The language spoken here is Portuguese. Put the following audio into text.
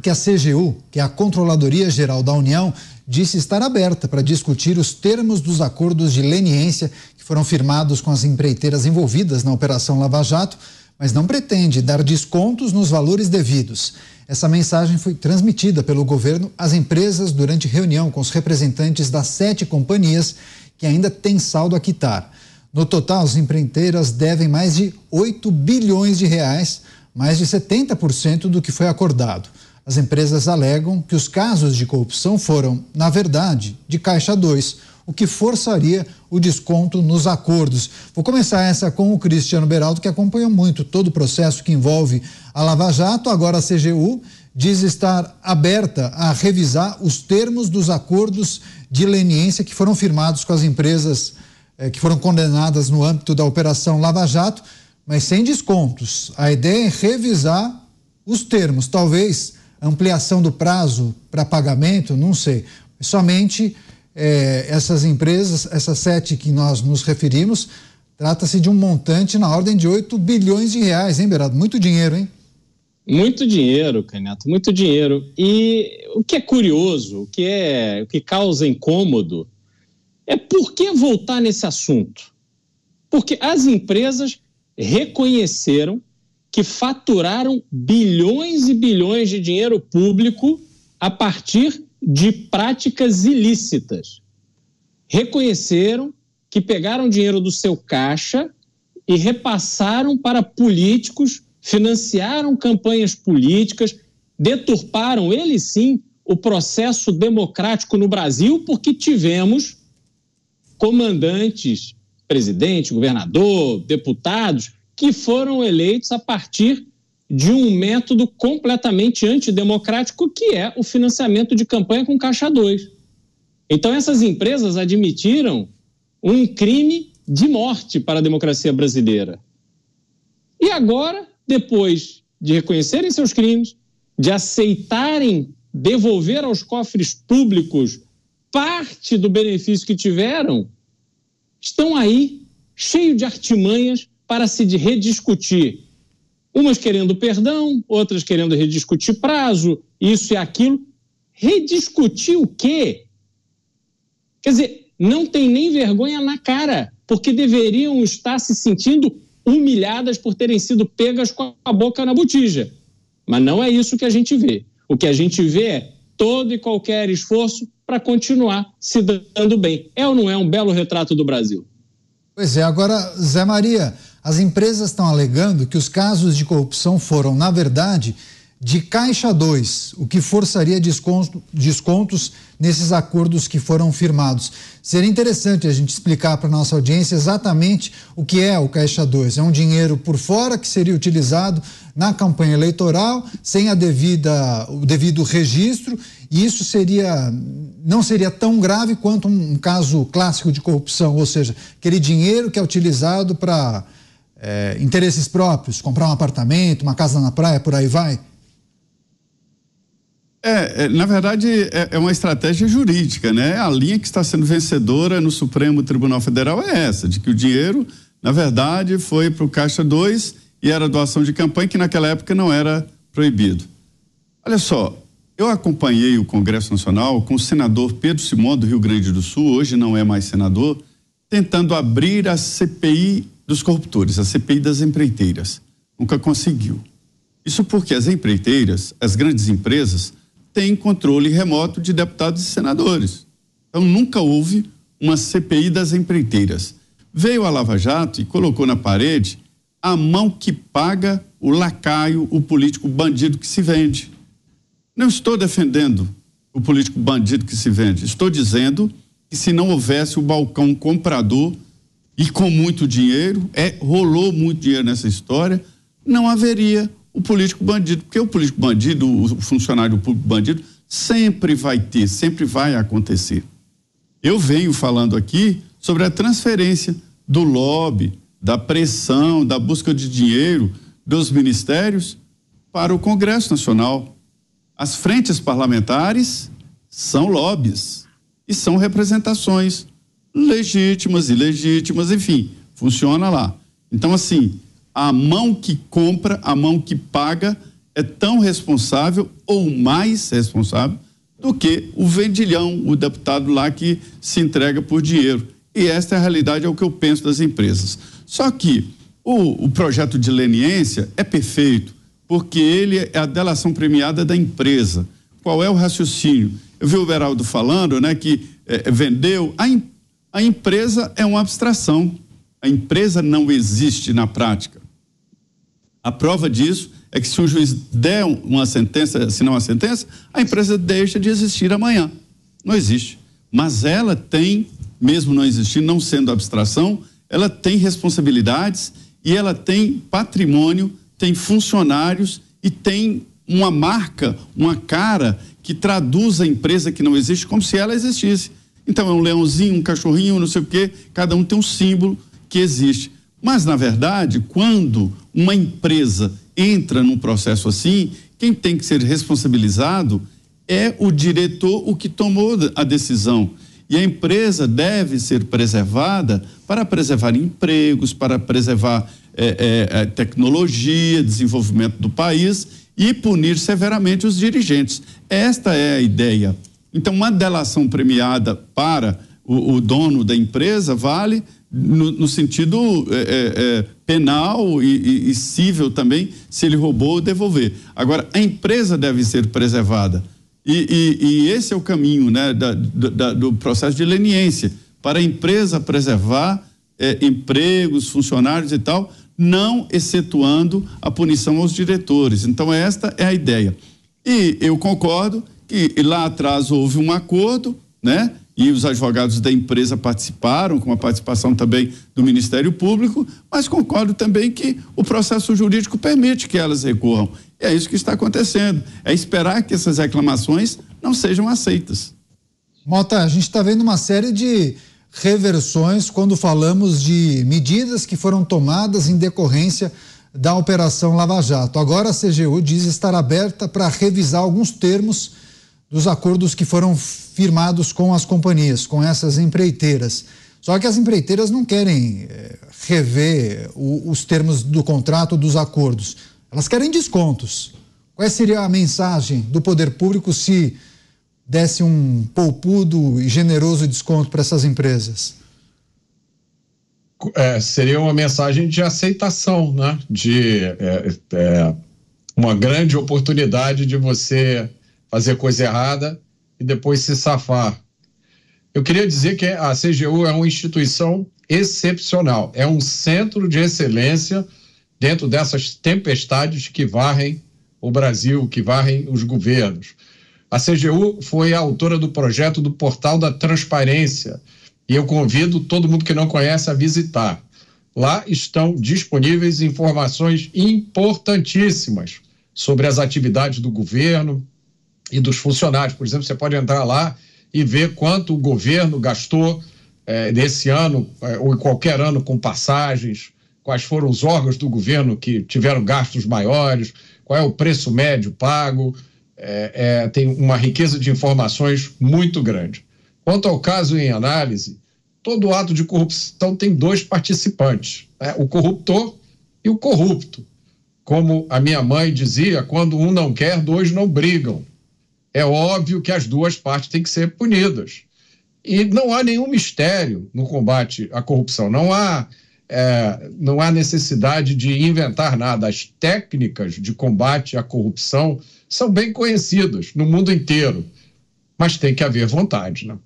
porque a CGU, que é a Controladoria Geral da União, disse estar aberta para discutir os termos dos acordos de leniência que foram firmados com as empreiteiras envolvidas na Operação Lava Jato, mas não pretende dar descontos nos valores devidos. Essa mensagem foi transmitida pelo governo às empresas durante reunião com os representantes das sete companhias que ainda têm saldo a quitar. No total, as empreiteiras devem mais de 8 bilhões de reais, mais de 70% do que foi acordado. As empresas alegam que os casos de corrupção foram, na verdade, de caixa 2, o que forçaria o desconto nos acordos. Vou começar essa com o Cristiano Beraldo, que acompanha muito todo o processo que envolve a Lava Jato. Agora a CGU diz estar aberta a revisar os termos dos acordos de leniência que foram firmados com as empresas eh, que foram condenadas no âmbito da Operação Lava Jato, mas sem descontos. A ideia é revisar os termos. Talvez ampliação do prazo para pagamento, não sei. Somente é, essas empresas, essas sete que nós nos referimos, trata-se de um montante na ordem de 8 bilhões de reais, hein, beirado? Muito dinheiro, hein? Muito dinheiro, Caneto, muito dinheiro. E o que é curioso, o que, é, o que causa incômodo, é por que voltar nesse assunto? Porque as empresas reconheceram que faturaram bilhões e bilhões de dinheiro público a partir de práticas ilícitas. Reconheceram que pegaram dinheiro do seu caixa e repassaram para políticos, financiaram campanhas políticas, deturparam, ele sim, o processo democrático no Brasil, porque tivemos comandantes, presidente, governador, deputados, que foram eleitos a partir de um método completamente antidemocrático, que é o financiamento de campanha com caixa 2. Então, essas empresas admitiram um crime de morte para a democracia brasileira. E agora, depois de reconhecerem seus crimes, de aceitarem devolver aos cofres públicos parte do benefício que tiveram, estão aí cheio de artimanhas para se rediscutir. Umas querendo perdão, outras querendo rediscutir prazo, isso e aquilo. Rediscutir o quê? Quer dizer, não tem nem vergonha na cara, porque deveriam estar se sentindo humilhadas por terem sido pegas com a boca na botija. Mas não é isso que a gente vê. O que a gente vê é todo e qualquer esforço para continuar se dando bem. É ou não é um belo retrato do Brasil? Pois é, agora, Zé Maria, as empresas estão alegando que os casos de corrupção foram, na verdade, de Caixa 2, o que forçaria desconto, descontos nesses acordos que foram firmados. Seria interessante a gente explicar para nossa audiência exatamente o que é o Caixa 2. É um dinheiro por fora que seria utilizado na campanha eleitoral sem a devida, o devido registro, e isso seria não seria tão grave quanto um caso clássico de corrupção, ou seja, aquele dinheiro que é utilizado para é, interesses próprios, comprar um apartamento, uma casa na praia, por aí vai? É, é na verdade, é, é, uma estratégia jurídica, né? A linha que está sendo vencedora no Supremo Tribunal Federal é essa, de que o dinheiro, na verdade, foi para o Caixa 2 e era doação de campanha, que naquela época não era proibido. Olha só, eu acompanhei o Congresso Nacional com o senador Pedro Simão do Rio Grande do Sul, hoje não é mais senador, tentando abrir a CPI dos corruptores, a CPI das empreiteiras. Nunca conseguiu. Isso porque as empreiteiras, as grandes empresas, têm controle remoto de deputados e senadores. Então nunca houve uma CPI das empreiteiras. Veio a Lava Jato e colocou na parede a mão que paga o lacaio, o político bandido que se vende. Não estou defendendo o político bandido que se vende. Estou dizendo que se não houvesse o balcão comprador e com muito dinheiro, é, rolou muito dinheiro nessa história, não haveria o político bandido, porque o político bandido, o funcionário público bandido, sempre vai ter, sempre vai acontecer. Eu venho falando aqui sobre a transferência do lobby, da pressão, da busca de dinheiro dos ministérios para o Congresso Nacional. As frentes parlamentares são lobbies e são representações legítimas, ilegítimas, enfim, funciona lá. Então, assim, a mão que compra, a mão que paga é tão responsável ou mais responsável do que o vendilhão, o deputado lá que se entrega por dinheiro. E esta é a realidade, é o que eu penso das empresas. Só que o, o projeto de leniência é perfeito, porque ele é a delação premiada da empresa. Qual é o raciocínio? Eu vi o Beraldo falando né, que é, vendeu, a empresa a empresa é uma abstração. A empresa não existe na prática. A prova disso é que se o juiz der uma sentença, assinar uma sentença, a empresa deixa de existir amanhã. Não existe. Mas ela tem, mesmo não existindo, não sendo abstração, ela tem responsabilidades e ela tem patrimônio, tem funcionários e tem uma marca, uma cara que traduz a empresa que não existe como se ela existisse. Então é um leãozinho, um cachorrinho, não sei o quê, cada um tem um símbolo que existe. Mas, na verdade, quando uma empresa entra num processo assim, quem tem que ser responsabilizado é o diretor, o que tomou a decisão. E a empresa deve ser preservada para preservar empregos, para preservar é, é, tecnologia, desenvolvimento do país e punir severamente os dirigentes. Esta é a ideia então, uma delação premiada para o, o dono da empresa vale no, no sentido é, é, é penal e, e, e civil também, se ele roubou ou devolver. Agora, a empresa deve ser preservada. E, e, e, esse é o caminho né, da, da, do processo de leniência para a empresa preservar é, empregos, funcionários e tal, não excetuando a punição aos diretores. Então, esta é a ideia. E eu concordo que lá atrás houve um acordo, né? E os advogados da empresa participaram, com a participação também do Ministério Público, mas concordo também que o processo jurídico permite que elas recorram. E é isso que está acontecendo. É esperar que essas reclamações não sejam aceitas. Mota, a gente está vendo uma série de reversões quando falamos de medidas que foram tomadas em decorrência da Operação Lava Jato. Agora a CGU diz estar aberta para revisar alguns termos dos acordos que foram firmados com as companhias, com essas empreiteiras. Só que as empreiteiras não querem eh, rever o, os termos do contrato, dos acordos. Elas querem descontos. Qual seria a mensagem do poder público se desse um poupudo e generoso desconto para essas empresas? É, seria uma mensagem de aceitação, né? de é, é, é uma grande oportunidade de você fazer coisa errada e depois se safar. Eu queria dizer que a CGU é uma instituição excepcional, é um centro de excelência dentro dessas tempestades que varrem o Brasil, que varrem os governos. A CGU foi a autora do projeto do Portal da Transparência e eu convido todo mundo que não conhece a visitar. Lá estão disponíveis informações importantíssimas sobre as atividades do governo, e dos funcionários. Por exemplo, você pode entrar lá e ver quanto o governo gastou é, nesse ano é, ou em qualquer ano com passagens, quais foram os órgãos do governo que tiveram gastos maiores, qual é o preço médio pago. É, é, tem uma riqueza de informações muito grande. Quanto ao caso em análise, todo ato de corrupção tem dois participantes: né? o corruptor e o corrupto. Como a minha mãe dizia, quando um não quer, dois não brigam. É óbvio que as duas partes têm que ser punidas. E não há nenhum mistério no combate à corrupção. Não há, é, não há necessidade de inventar nada. As técnicas de combate à corrupção são bem conhecidas no mundo inteiro. Mas tem que haver vontade, né?